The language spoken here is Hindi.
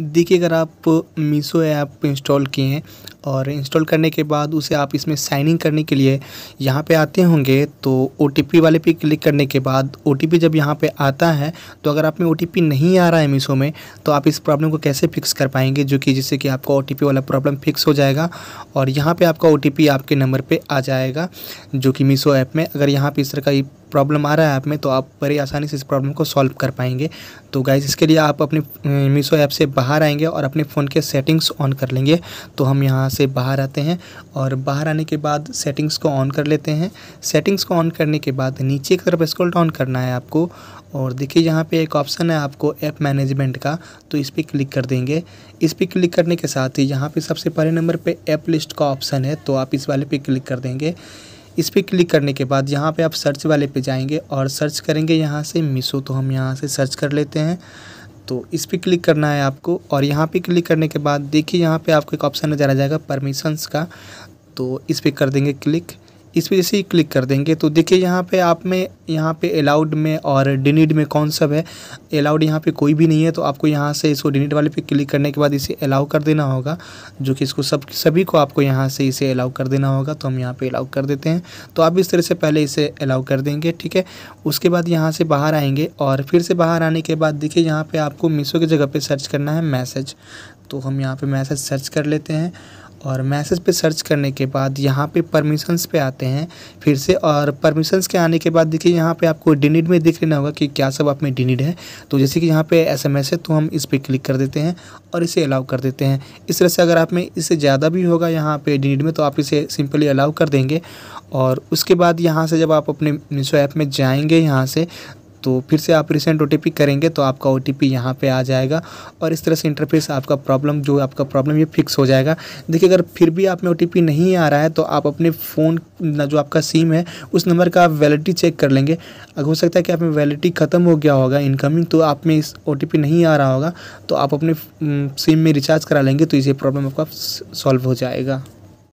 देखिए अगर आप मीशो ऐप इंस्टॉल किए हैं और इंस्टॉल करने के बाद उसे आप इसमें साइन इन करने के लिए यहाँ पे आते होंगे तो ओ वाले पे क्लिक करने के बाद ओ जब यहाँ पे आता है तो अगर आप में ओ नहीं आ रहा है मीशो में तो आप इस प्रॉब्लम को कैसे फिक्स कर पाएंगे जो कि जिससे कि आपका ओ वाला प्रॉब्लम फिक्स हो जाएगा और यहाँ पर आपका ओ आपके नंबर पर आ जाएगा जो कि मीशो ऐप में अगर यहाँ पर इस तरह का प्रॉब्लम आ रहा है ऐप में तो आप बड़ी आसानी से इस प्रॉब्लम को सॉल्व कर पाएंगे तो गाइज इसके लिए आप अपने मीशो ऐप से बाहर आएंगे और अपने फ़ोन के सेटिंग्स ऑन कर लेंगे तो हम यहाँ से बाहर आते हैं और बाहर आने के बाद सेटिंग्स को ऑन कर लेते हैं सेटिंग्स को ऑन करने के बाद नीचे की तरफ स्क्रॉल डाउन करना है आपको और देखिए यहाँ पे एक ऑप्शन है आपको ऐप मैनेजमेंट का तो इस पर क्लिक कर देंगे इस पर क्लिक करने के साथ ही यहाँ पर सबसे पहले नंबर पर ऐप लिस्ट का ऑप्शन है तो आप इस वाले पर क्लिक कर देंगे इस पर क्लिक करने के बाद यहाँ पर आप सर्च वाले पर जाएंगे और सर्च करेंगे यहाँ से मीशो तो हम यहाँ से सर्च कर लेते हैं तो इस पर क्लिक करना है आपको और यहाँ पे क्लिक करने के बाद देखिए यहाँ पे आपको एक ऑप्शन नज़र आ जाएगा परमिशंस का तो इस पर कर देंगे क्लिक इस वजह से क्लिक कर देंगे तो देखिए यहाँ पे आप में यहाँ पे अलाउड में और डिनीड में कौन सब है अलाउड यहाँ पे कोई भी नहीं है तो आपको यहाँ से इसको डिनीड वाले पे क्लिक करने के बाद इसे अलाउ कर देना होगा जो कि इसको सब सभी को आपको यहाँ से इसे अलाउ कर देना होगा तो हम यहाँ पे अलाउ कर देते हैं तो आप इस तरह से पहले इसे अलाउ कर देंगे ठीक है उसके बाद यहाँ से बाहर आएँगे और फिर से बाहर आने के बाद देखिए यहाँ पर आपको मीशो की जगह पर सर्च करना है मैसेज तो हम यहाँ पर मैसेज सर्च कर लेते हैं और मैसेज पे सर्च करने के बाद यहाँ पे परमिशंस पे आते हैं फिर से और परमिशंस के आने के बाद देखिए यहाँ पे आपको डिनिड में दिख लेना होगा कि क्या सब आप में डिनिड है तो जैसे कि यहाँ पे एसएमएस है तो हम इस पर क्लिक कर देते हैं और इसे अलाउ कर देते हैं इस तरह से अगर आप में इससे ज़्यादा भी होगा यहाँ पर डिनिड में तो आप इसे सिंपली अलाउ कर देंगे और उसके बाद यहाँ से जब आप अपने मीशो ऐप में जाएंगे यहाँ से तो फिर से आप रिसेंट ओ करेंगे तो आपका ओ टी यहाँ पर आ जाएगा और इस तरह से इंटरफेस आपका प्रॉब्लम जो आपका प्रॉब्लम ये फिक्स हो जाएगा देखिए अगर फिर भी आप में ओ नहीं आ रहा है तो आप अपने फ़ोन जो आपका सिम है उस नंबर का आप वैलिडिटी चेक कर लेंगे अगर हो सकता है कि आप में वैलिडिटी ख़त्म हो गया होगा इनकमिंग तो आप में इस ओ नहीं आ रहा होगा तो आप अपने सिम में रिचार्ज करा लेंगे तो इसे प्रॉब्लम आपका सॉल्व हो जाएगा